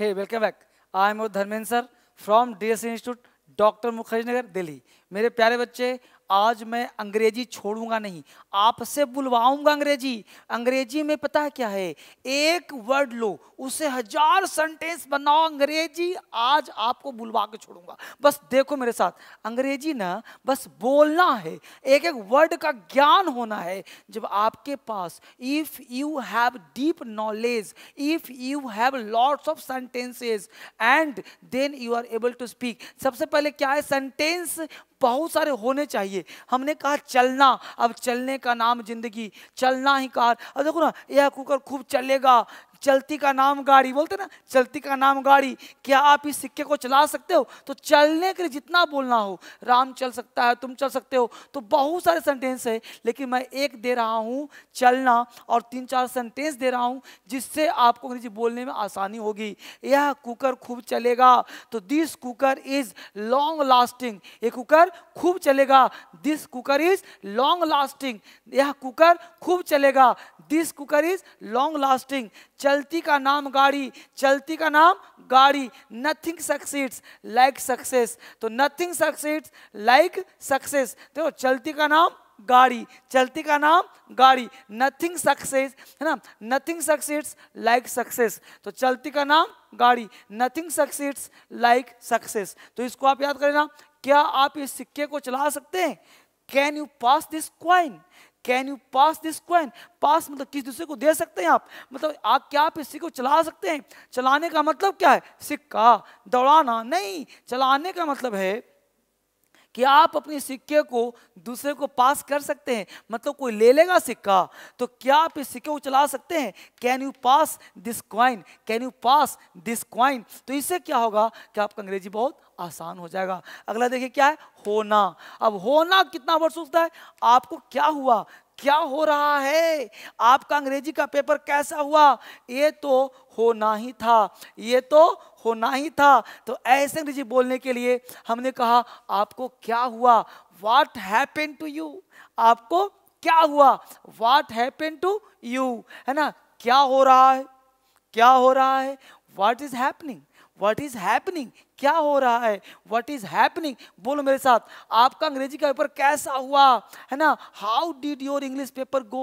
Hey, welcome back. I am Dharmen sir from DSC Institute, Dr. Mukherjee Nagar, Delhi. मेरे प्यारे बच्चे आज मैं अंग्रेजी छोड़ूंगा नहीं आपसे बुलवाऊंगा अंग्रेजी अंग्रेजी में पता है क्या है एक वर्ड लो उसे हजार सेंटेंस बनाओ अंग्रेजी आज आपको बुलवा के छोड़ूंगा बस देखो मेरे साथ अंग्रेजी ना बस बोलना है एक एक वर्ड का ज्ञान होना है जब आपके पास if you have deep knowledge if you have lots of sentences and then you are able to speak सबसे पहले क्या है सेंटेंस बहुत सारे होने चाहिए हमने कहा चलना अब चलने का नाम जिंदगी चलना ही कार अब देखो ना यह कुकर खूब चलेगा चलती का नाम गाड़ी बोलते ना चलती का नाम गाड़ी क्या आप इस सिक्के को चला सकते हो तो चलने के लिए जितना बोलना हो राम चल सकता है तुम चल सकते हो तो बहुत सारे सेंटेंस है लेकिन मैं एक दे रहा हूँ चलना और तीन चार सेंटेंस दे रहा हूँ जिससे आपको अंग्रेजी बोलने में आसानी होगी यह कुकर खूब चलेगा तो this cooker is long lasting ये कुकर खूब चलेगा this cooker is long lasting यह कुकर खूब चलेगा this cooker is long lasting चलती का नाम गाड़ी चलती का नाम गाड़ी नथिंग सक्सेस लाइक सक्सेस तो नथिंग सक्सेस लाइक सक्सेस देखो चलती का नाम गाड़ी चलती का नाम गाड़ी नथिंग सक्सेस है ना नथिंग सक्सेस लाइक सक्सेस तो चलती का नाम गाड़ी नथिंग सक्सेस लाइक सक्सेस तो इसको आप याद करें ना क्या आप इस सिक्के को चला सकते हैं can you pass this coin can you pass this coin pass मतलब किस दूसरे को दे सकते हैं आप मतलब आप क्या आप इसी को चला सकते हैं चलाने का मतलब क्या है सिक्का दौड़ाना नहीं चलाने का मतलब है कि आप अपने सिक्के को दूसरे को पास कर सकते हैं मतलब कोई ले लेगा सिक्का तो क्या आप इस सिक्के को चला सकते हैं can you pass this coin can you pass this coin तो इससे क्या होगा कि आपका अंग्रेजी बहुत आसान हो जाएगा अगला देखिए क्या है होना अब होना कितना वर्ष होता है आपको क्या हुआ क्या हो रहा है आपका अंग्रेजी का पेपर कैसा हुआ ये तो होना ही था ये तो होना ही था तो ऐसे अंग्रेजी बोलने के लिए हमने कहा आपको क्या हुआ वाट हैपन टू यू आपको क्या हुआ वाट हैपन टू यू है ना क्या हो रहा है क्या हो रहा है what is happening what is happening क्या हो रहा है वट इज हैपनिंग बोलो मेरे साथ आपका अंग्रेजी का पेपर कैसा हुआ है ना how did your English paper go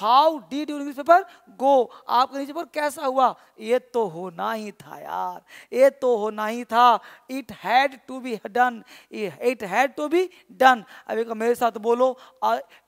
how did your English paper go आपका अंग्रेजी पेपर कैसा हुआ ये तो होना ही था यार ये तो होना ही था it had to be done it had to be done अभी मेरे साथ बोलो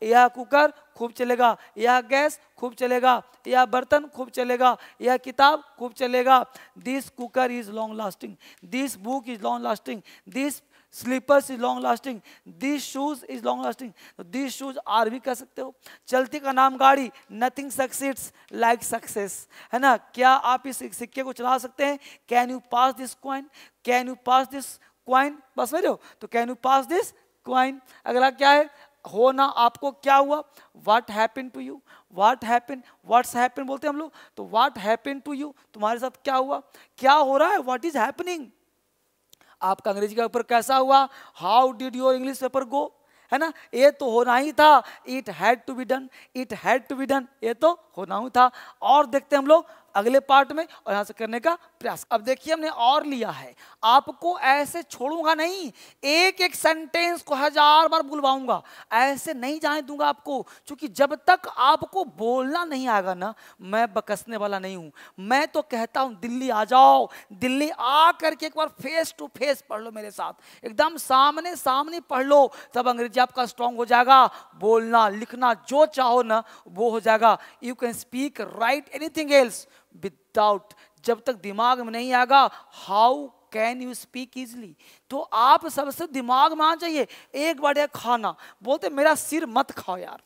यह कुकर खूब चलेगा यह गैस खूब चलेगा यह बर्तन खूब चलेगा यह किताब खूब चलेगा this cooker is long lasting this book is long lasting this slippers is long lasting this shoes is long lasting this shoes are भी कह सकते हो चलती का नाम गाड़ी नथिंग सक्सेस लाइक सक्सेस है ना क्या आप इस सिक्के को चला सकते हैं can you pass this coin can you pass this coin बस समझ तो can you pass this coin अगला क्या है होना आपको क्या हुआ what happen to you what happen what's happen बोलते हैं हम लोग तो वाट हैपन टू यू तुम्हारे साथ क्या हुआ क्या हो रहा है वाट इज हैपनिंग आपका अंग्रेजी का पेपर कैसा हुआ how did your English paper go है ना ये तो होना ही था it had to be done it had to be done ये तो होना ही था और देखते हैं हम लोग अगले पार्ट में और यहां से करने का प्रयास अब देखिए हमने और लिया है आपको ऐसे छोड़ूंगा नहीं एक एक सेंटेंस को हजार बार बुलवाऊंगा ऐसे नहीं जाने दूंगा आपको क्योंकि जब तक आपको बोलना नहीं आएगा ना मैं बकसने वाला नहीं हूं मैं तो कहता हूं दिल्ली आ जाओ दिल्ली आ करके एक बार फेस टू फेस पढ़ लो मेरे साथ एकदम सामने सामने पढ़ लो तब अंग्रेजी आपका स्ट्रांग हो जाएगा बोलना लिखना जो चाहो ना वो हो जाएगा you can speak right anything else without जब तक दिमाग में नहीं आएगा how can you speak easily तो आप सबसे दिमाग में आना चाहिए एक बार यह खाना बोलते मेरा सिर मत खाओ यार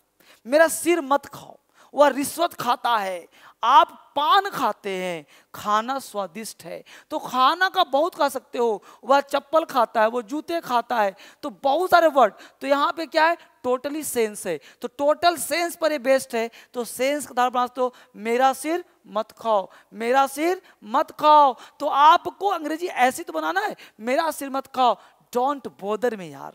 मेरा सिर मत खाओ वह रिश्वत खाता है आप पान खाते हैं खाना स्वादिष्ट है तो खाना का बहुत खा सकते हो वह चप्पल खाता है वो जूते खाता है तो बहुत सारे वर्ड तो यहाँ पे क्या है टोटली सेंस है तो टोटल सेंस पर ये बेस्ट है तो सेंस का तो मेरा सिर मत खाओ मेरा सिर मत खाओ तो आपको अंग्रेजी ऐसी तो बनाना है मेरा सिर मत खाओ डोंट बोदर मी यार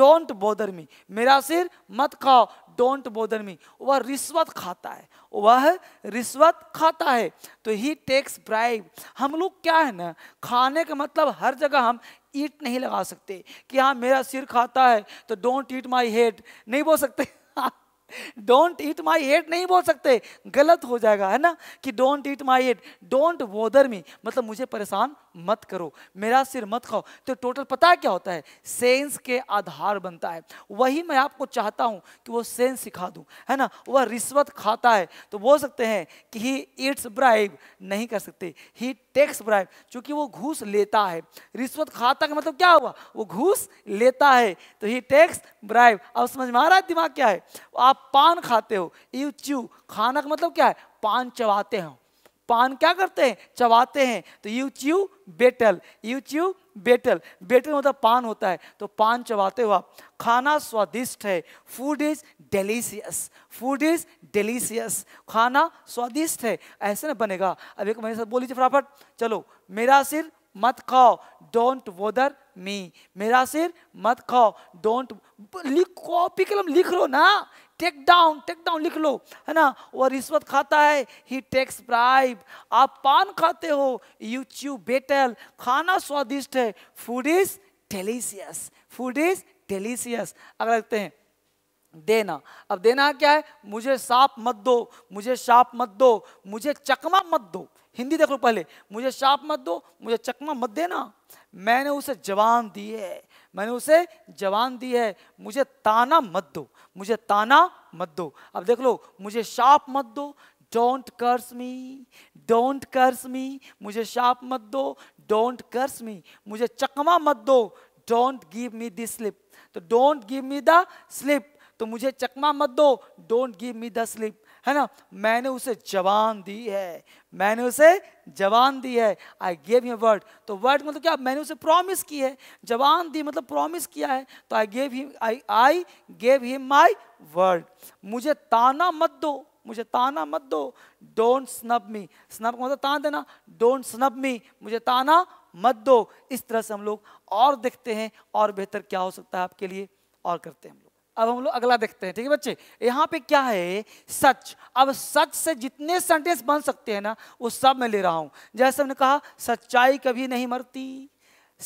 डोंट बोदर मी मेरा सिर मत खाओ डोंट बोदर मी वह रिश्वत खाता है वह रिश्वत खाता है तो ही टेक्स ब्राइव हम लोग क्या है ना खाने का मतलब हर जगह हम ईट नहीं लगा सकते कि हाँ मेरा सिर खाता है तो डोंट ईट माई हेड नहीं बोल सकते डोंट ईट माई एट नहीं बोल सकते गलत हो जाएगा है ना कि don't eat my ate don't bother me मतलब मुझे परेशान मत करो मेरा सिर मत खाओ तो टोटल पता है क्या होता है सेंस के आधार बनता है वही मैं आपको चाहता हूँ कि वो सेंस सिखा दूँ है ना वह रिश्वत खाता है तो बोल सकते हैं कि ही ईट्स ब्राइब नहीं कर सकते ही टेक्स ब्राइब चूंकि वो घूस लेता है रिश्वत खाता का मतलब क्या हुआ वो घूस लेता है तो ही टैक्स ब्राइब अब समझ में आ रहा है दिमाग क्या है आप पान खाते हो यू च्यू खाना का मतलब क्या है पान चबाते हो पान क्या करते हैं चबाते हैं तो you chew betel you chew betel betel मतलब पान होता है तो पान चबाते हो आप खाना स्वादिष्ट है food is delicious food is delicious खाना स्वादिष्ट है ऐसे ना बनेगा अब एक मेरे साथ बोलीजिए फटाफट चलो मेरा सिर मत खाओ डोंट वोदर मी मेरा सिर मत खाओ डोंट लिख कॉपी कलम लिख लो ना टेक डाउन टेक डाउन लिख लो है ना वो रिश्वत खाता है ही टेक्स ब्राइब आप पान खाते हो यू च्यू बेटल खाना स्वादिष्ट है food is delicious food is delicious अगर लगते हैं देना अब देना क्या है मुझे सांप मत दो मुझे सांप मत दो मुझे चकमा मत दो हिंदी देख लो पहले मुझे शाप मत दो मुझे चकमा मत देना मैंने उसे जवान दी है मैंने उसे जवान दी है मुझे ताना मत दो मुझे ताना मत दो अब देख लो मुझे शाप मत दो डोंट कर्स मी डोंट कर्स मी मुझे शाप मत दो डोंट कर्स मी मुझे चकमा मत दो don't give me the slip तो don't give me the slip तो मुझे चकमा मत दो don't give me the slip है ना मैंने उसे जवान दी है मैंने उसे जवान दी है आई गेव यू वर्ड तो वर्ड मतलब क्या मैंने उसे प्रॉमिस की है जवान दी मतलब प्रॉमिस किया है तो I gave him I I gave him my word मुझे ताना मत दो मुझे ताना मत दो डोंट स्नब मी स्नब मतलब तान देना डोंट स्नब मी मुझे ताना मत दो इस तरह से हम लोग और देखते हैं और बेहतर क्या हो सकता है आपके लिए और करते हैं हम लोग अब हम लोग अगला देखते हैं ठीक है बच्चे यहाँ पे क्या है सच अब सच से जितने सेंटेंस बन सकते हैं ना वो सब मैं ले रहा हूँ जैसे हमने कहा सच्चाई कभी नहीं मरती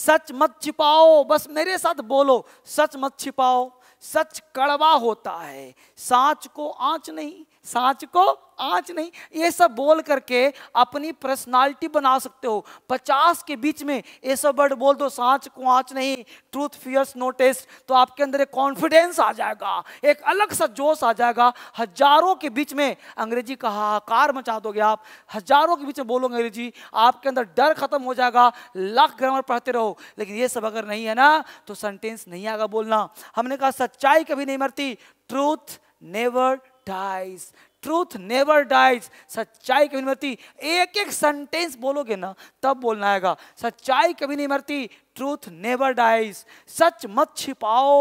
सच मत छिपाओ बस मेरे साथ बोलो सच मत छिपाओ सच कड़वा होता है साच को आंच नहीं सांच को आँच नहीं ये सब बोल करके अपनी पर्सनालिटी बना सकते हो पचास के बीच में ये सब वर्ड बोल दो साँच को आँच नहीं ट्रूथ फियर्स नोटिस तो आपके अंदर एक कॉन्फिडेंस आ जाएगा एक अलग सा जोश आ जाएगा हजारों के बीच में अंग्रेजी का हाहाकार मचा दोगे आप हजारों के बीच में बोलोगे अंग्रेजी आपके अंदर डर खत्म हो जाएगा लाख ग्रामर पढ़ते रहो लेकिन ये सब अगर नहीं है ना तो सेंटेंस नहीं आएगा बोलना हमने कहा सच्चाई कभी नहीं मरती truth never dies truth never dies सच्चाई कभी नहीं मरती एक एक सेंटेंस बोलोगे ना तब बोलना आएगा सच्चाई कभी नहीं मरती ट्रूथ नेवर डाइज सच मत छिपाओ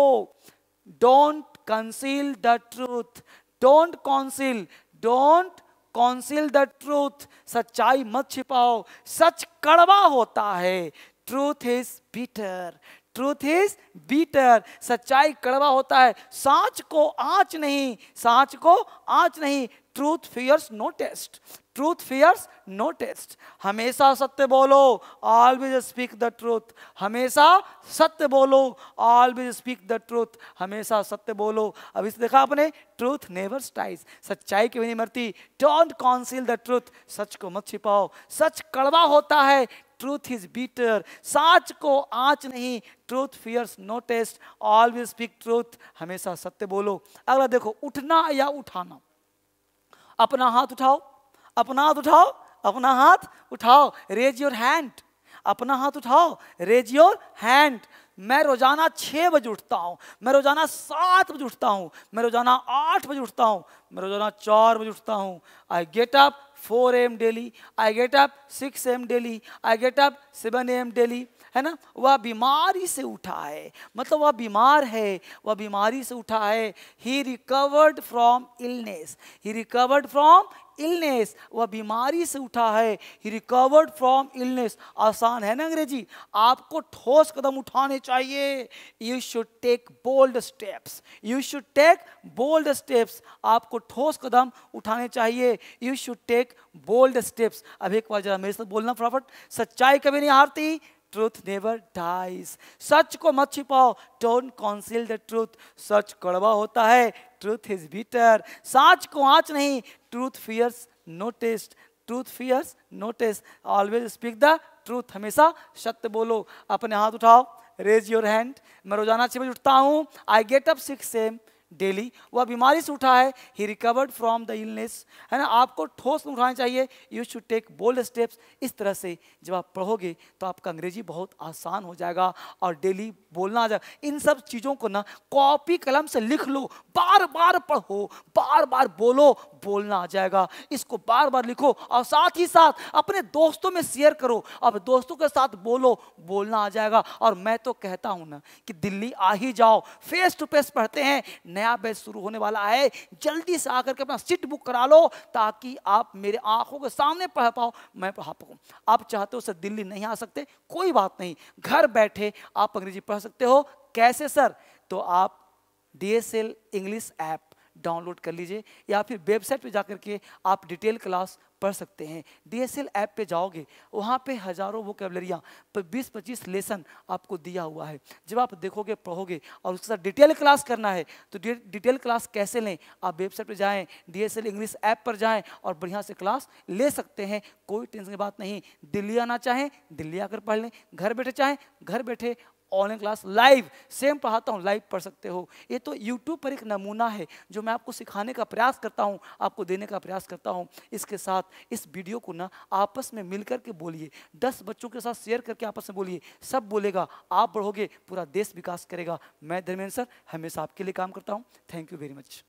don't conceal the truth don't conceal don't conceal the truth सच्चाई मत छिपाओ सच कड़वा होता है truth is bitter truth is bitter सच्चाई कड़वा होता है सांच को आंच नहीं सांच को आंच नहीं truth fears no test truth fears no test हमेशा सत्य बोलो ऑलवेज स्पीक द ट्रूथ हमेशा सत्य बोलो ऑलवेज स्पीक द ट्रूथ हमेशा सत्य बोलो अब इस देखा आपने ट्रूथ नेवर स्टाइज सच्चाई की नहीं मरती डोंट कॉन्सिल द ट्रूथ सच को मत छिपाओ सच कड़वा होता है ट्रूथ इज बीटर साच को आँच नहीं truth fears no test always speak truth हमेशा सत्य बोलो अगला देखो उठना या उठाना अपना हाथ उठाओ अपना हाथ उठाओ अपना हाथ उठाओ रेज योर हैंड अपना हाथ उठाओ रेज योर हैंड मैं रोजाना छः बजे उठता हूँ मैं रोजाना सात बजे उठता हूँ मैं रोजाना आठ बजे उठता हूँ मैं रोजाना चार बजे उठता हूँ I get up 4 a.m. daily. I get up 6 a.m. daily. I get up 7 a.m. daily. है ना वह बीमारी से उठा है मतलब वह बीमार है वह बीमारी से उठा है he recovered from illness he recovered from illness वह बीमारी से उठा है ही रिकवर्ड फ्रॉम इलनेस आसान है ना अंग्रेजी आपको ठोस कदम उठाने चाहिए you should take bold steps you should take bold steps आपको ठोस कदम उठाने चाहिए you should take bold steps अब एक बार जरा मेरे साथ बोलना फटाफट सच्चाई कभी नहीं हारती truth never dies. सच को मत छिपाओ डोंट कॉन्सिल द ट्रूथ सच कड़वा होता है ट्रूथ इज बिटर सच को आँच नहीं truth fears no truth fears no always speak the truth हमेशा सत्य बोलो अपने हाथ उठाओ रेज योर हैंड मैं रोजाना छः बजे उठता हूँ I get up six same daily वह बीमारी से उठा है he recovered from the illness है ना आपको ठोस उठाना चाहिए you should take bold steps इस तरह से जब आप पढ़ोगे तो आपका अंग्रेजी बहुत आसान हो जाएगा और डेली बोलना आ जाएगा इन सब चीज़ों को ना कॉपी कलम से लिख लो बार बार पढ़ो बार बार बोलो बोलना आ जाएगा इसको बार बार लिखो और साथ ही साथ अपने दोस्तों में शेयर करो अब दोस्तों के साथ बोलो बोलना आ जाएगा और मैं तो कहता हूँ ना कि दिल्ली आ ही जाओ फेस टू फेस पढ़ते हैं नया बैच शुरू होने वाला है जल्दी से आकर के अपना सीट बुक करा लो ताकि आप मेरे आंखों के सामने पढ़ पाओ मैं पढ़ा पाऊँ आप चाहते हो सर दिल्ली नहीं आ सकते कोई बात नहीं घर बैठे आप अंग्रेजी पढ़ सकते हो कैसे सर तो आप D S L English app download कर लीजिए या फिर वेबसाइट पे जा के आप डिटेल क्लास पढ़ सकते हैं डीएसएल ऐप पे जाओगे वहाँ पे हज़ारों वो पर बीस पच्चीस लेसन आपको दिया हुआ है जब आप देखोगे पढ़ोगे और उसके साथ डिटेल क्लास करना है तो डिटेल क्लास कैसे लें आप वेबसाइट पे जाएं डीएसएल इंग्लिश ऐप पर जाएं और बढ़िया से क्लास ले सकते हैं कोई टेंशन की बात नहीं दिल्ली आना चाहें दिल्ली आकर पढ़ लें घर बैठे चाहें घर बैठे ऑनलाइन क्लास लाइव सेम पढ़ाता हूँ लाइव पढ़ सकते हो ये तो यूट्यूब पर एक नमूना है जो मैं आपको सिखाने का प्रयास करता हूँ आपको देने का प्रयास करता हूँ इसके साथ इस वीडियो को ना आपस में मिल करके बोलिए दस बच्चों के साथ शेयर करके आपस में बोलिए सब बोलेगा आप बढ़ोगे पूरा देश विकास करेगा मैं धर्मेंद्र सर हमेशा आपके लिए काम करता हूँ थैंक यू वेरी मच